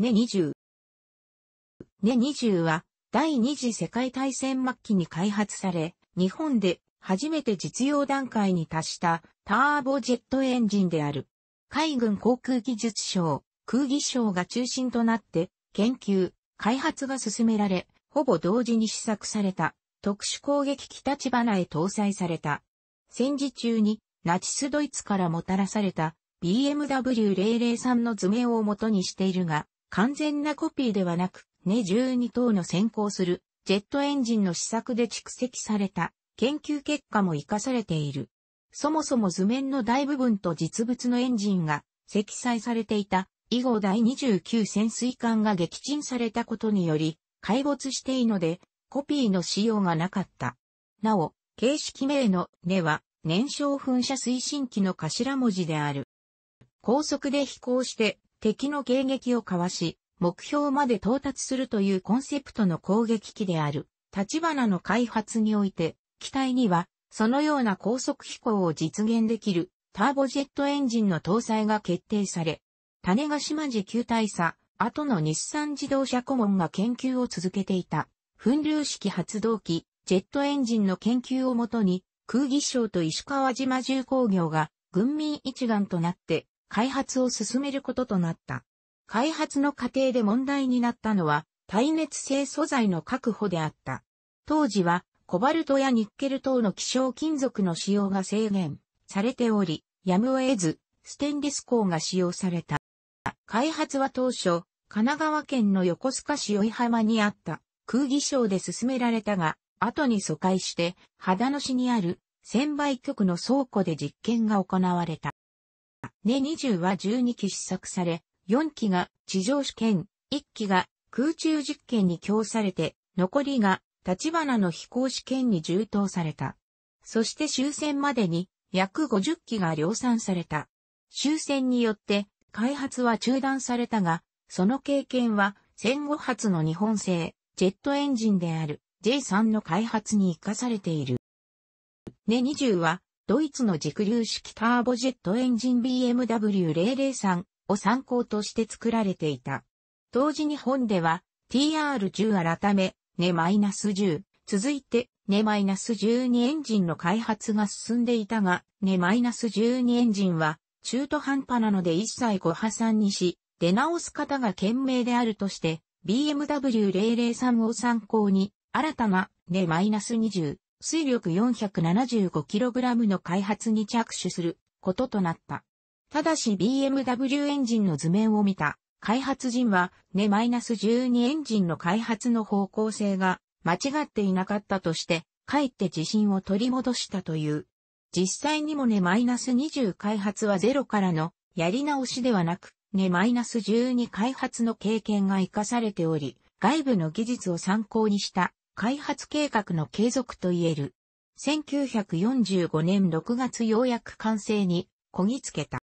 ね20。ね20は、第二次世界大戦末期に開発され、日本で初めて実用段階に達したターボジェットエンジンである。海軍航空技術省、空技省が中心となって研究、開発が進められ、ほぼ同時に試作された特殊攻撃機立花へ搭載された。戦時中にナチスドイツからもたらされた BMW003 の図面を元にしているが、完全なコピーではなく、ネ12等の先行するジェットエンジンの試作で蓄積された研究結果も活かされている。そもそも図面の大部分と実物のエンジンが積載されていた以後第29潜水艦が撃沈されたことにより解没していいのでコピーの仕様がなかった。なお、形式名の根は燃焼噴射推進機の頭文字である。高速で飛行して敵の迎撃をかわし、目標まで到達するというコンセプトの攻撃機である、立花の開発において、機体には、そのような高速飛行を実現できる、ターボジェットエンジンの搭載が決定され、種ヶ島時球大佐、後の日産自動車顧問が研究を続けていた、噴流式発動機、ジェットエンジンの研究をもとに、空気省と石川島重工業が、軍民一丸となって、開発を進めることとなった。開発の過程で問題になったのは、耐熱性素材の確保であった。当時は、コバルトやニッケル等の希少金属の使用が制限されており、やむを得ず、ステンレス鋼が使用された。開発は当初、神奈川県の横須賀市追浜にあった空気省で進められたが、後に疎開して、秦野市にある千売局の倉庫で実験が行われた。ネ20は12機試作され、4機が地上試験、1機が空中実験に供されて、残りが立花の飛行試験に充当された。そして終戦までに約50機が量産された。終戦によって開発は中断されたが、その経験は戦後初の日本製ジェットエンジンである J3 の開発に活かされている。ネ20はドイツの軸流式ターボジェットエンジン BMW003 を参考として作られていた。当時日本では TR10 改め、ね -10、続いてね -12 エンジンの開発が進んでいたが、ね -12 エンジンは中途半端なので一切ご破産にし、出直す方が懸命であるとして、BMW003 を参考に、新たなね -20 水力 475kg の開発に着手することとなった。ただし BMW エンジンの図面を見た開発陣はス -12 エンジンの開発の方向性が間違っていなかったとして、かえって自信を取り戻したという。実際にもス -20 開発はゼロからのやり直しではなく、ス -12 開発の経験が活かされており、外部の技術を参考にした開発計画の継続といえる。1945年6月ようやく完成にこぎつけた。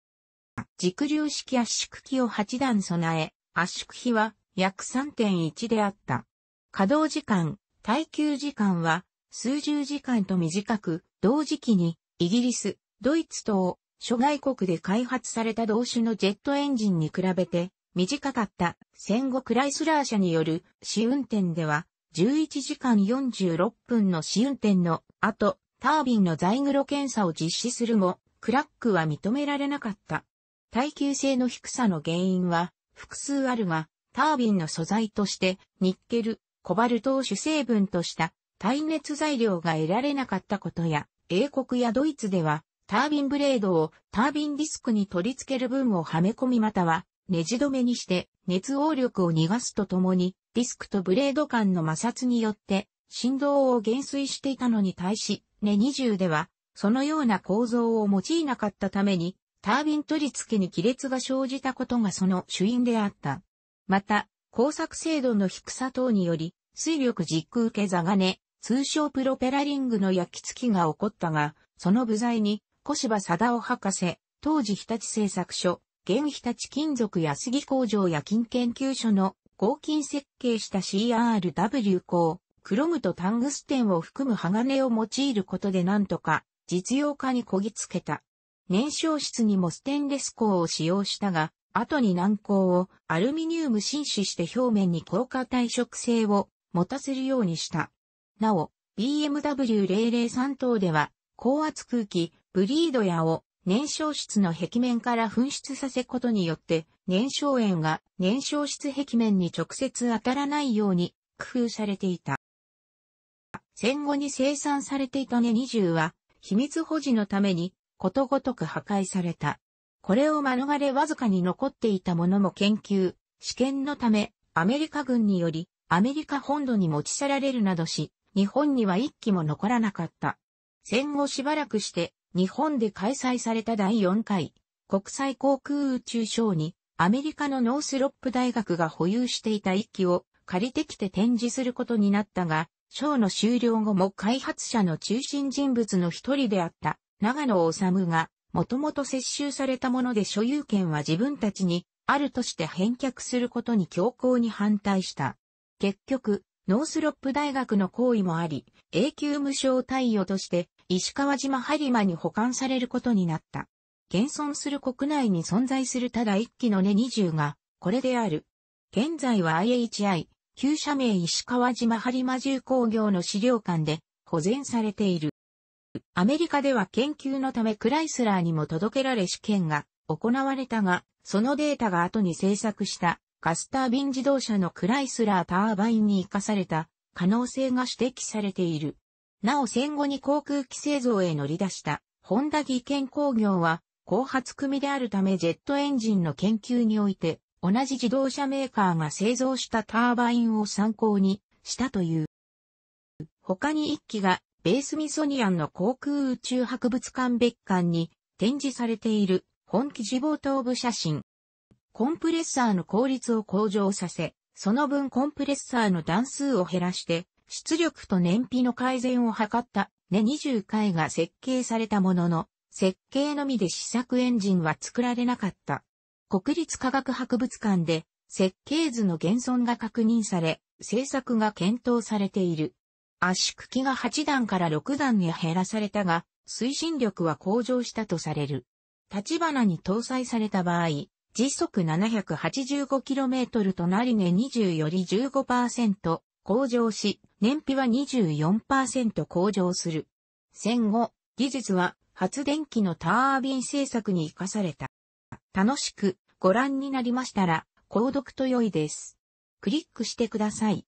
軸流式圧縮機を8段備え、圧縮比は約3.1であった。稼働時間、耐久時間は数十時間と短く、同時期にイギリス、ドイツ等、諸外国で開発された同種のジェットエンジンに比べて短かった戦後クライスラー社による試運転では11時間46分の試運転の後、タービンのザイグロ検査を実施するも、クラックは認められなかった。耐久性の低さの原因は複数あるが、タービンの素材としてニッケル、コバルトを主成分とした耐熱材料が得られなかったことや、英国やドイツではタービンブレードをタービンディスクに取り付ける分をはめ込みまたは、ネジ止めにして熱応力を逃がすとともに、ディスクとブレード間の摩擦によって振動を減衰していたのに対し、ネ20では、そのような構造を用いなかったために、タービン取り付けに亀裂が生じたことがその主因であった。また、工作精度の低さ等により、水力実空受け座ね、通称プロペラリングの焼き付きが起こったが、その部材に、小芝貞夫博士、当時日立製作所、現日立金属や杉工場や金研究所の合金設計した CRW 鋼、クロムとタングステンを含む鋼を用いることでなんとか実用化にこぎつけた。燃焼室にもステンレス鋼を使用したが、後に軟鋼をアルミニウム浸死して表面に硬化耐食性を持たせるようにした。なお、BMW003 等では、高圧空気、ブリードや。を燃焼室の壁面から噴出させことによって、燃焼炎が燃焼室壁面に直接当たらないように工夫されていた。戦後に生産されていたネ20は、秘密保持のために、ことごとく破壊された。これを免れわずかに残っていたものも研究、試験のため、アメリカ軍により、アメリカ本土に持ち去られるなどし、日本には一機も残らなかった。戦後しばらくして、日本で開催された第4回国際航空宇宙ショーにアメリカのノースロップ大学が保有していた1機を借りてきて展示することになったが、ショーの終了後も開発者の中心人物の一人であった長野治が、もともと接収されたもので所有権は自分たちにあるとして返却することに強硬に反対した。結局、ノースロップ大学の行為もあり、永久無償貸与として石川島播磨に保管されることになった。現存する国内に存在するただ一機の根20が、これである。現在は IHI、旧社名石川島播磨重工業の資料館で保全されている。アメリカでは研究のためクライスラーにも届けられ試験が行われたが、そのデータが後に製作したカスタービン自動車のクライスラーターバインに活かされた可能性が指摘されている。なお戦後に航空機製造へ乗り出した、ホンダ技研工業は、後発組であるためジェットエンジンの研究において、同じ自動車メーカーが製造したターバインを参考にしたという。他に一機が、ベースミソニアンの航空宇宙博物館別館に展示されている本機自暴頭部写真。コンプレッサーの効率を向上させ、その分コンプレッサーの段数を減らして、出力と燃費の改善を図ったネ20回が設計されたものの、設計のみで試作エンジンは作られなかった。国立科学博物館で設計図の現存が確認され、製作が検討されている。圧縮機が8段から6段に減らされたが、推進力は向上したとされる。立花に搭載された場合、時速 785km となりね20より15%向上し、燃費は24%向上する。戦後、技術は発電機のタービン製作に活かされた。楽しくご覧になりましたら、購読と良いです。クリックしてください。